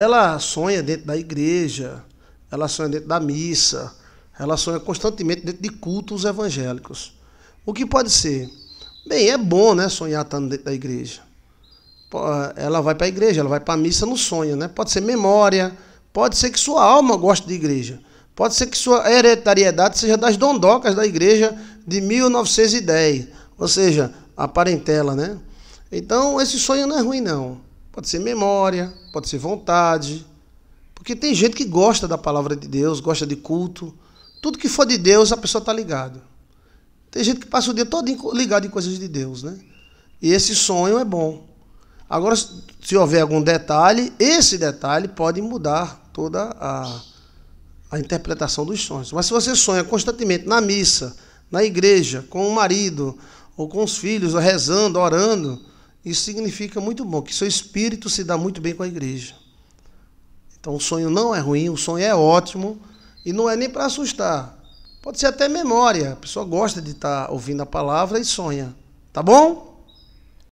Ela sonha dentro da igreja, ela sonha dentro da missa, ela sonha constantemente dentro de cultos evangélicos. O que pode ser? Bem, é bom né, sonhar estando dentro da igreja. Ela vai para a igreja, ela vai para a missa no sonho, né? Pode ser memória, pode ser que sua alma goste de igreja, pode ser que sua hereditariedade seja das dondocas da igreja de 1910, ou seja, a parentela, né? Então, esse sonho não é ruim, não. Pode ser memória, pode ser vontade. Porque tem gente que gosta da palavra de Deus, gosta de culto. Tudo que for de Deus, a pessoa está ligada. Tem gente que passa o dia todo ligado em coisas de Deus, né? E esse sonho é bom. Agora, se houver algum detalhe, esse detalhe pode mudar toda a, a interpretação dos sonhos. Mas se você sonha constantemente na missa, na igreja, com o marido, ou com os filhos, ou rezando, orando, isso significa muito bom, que seu espírito se dá muito bem com a igreja. Então o sonho não é ruim, o sonho é ótimo e não é nem para assustar. Pode ser até memória, a pessoa gosta de estar tá ouvindo a palavra e sonha. Tá bom?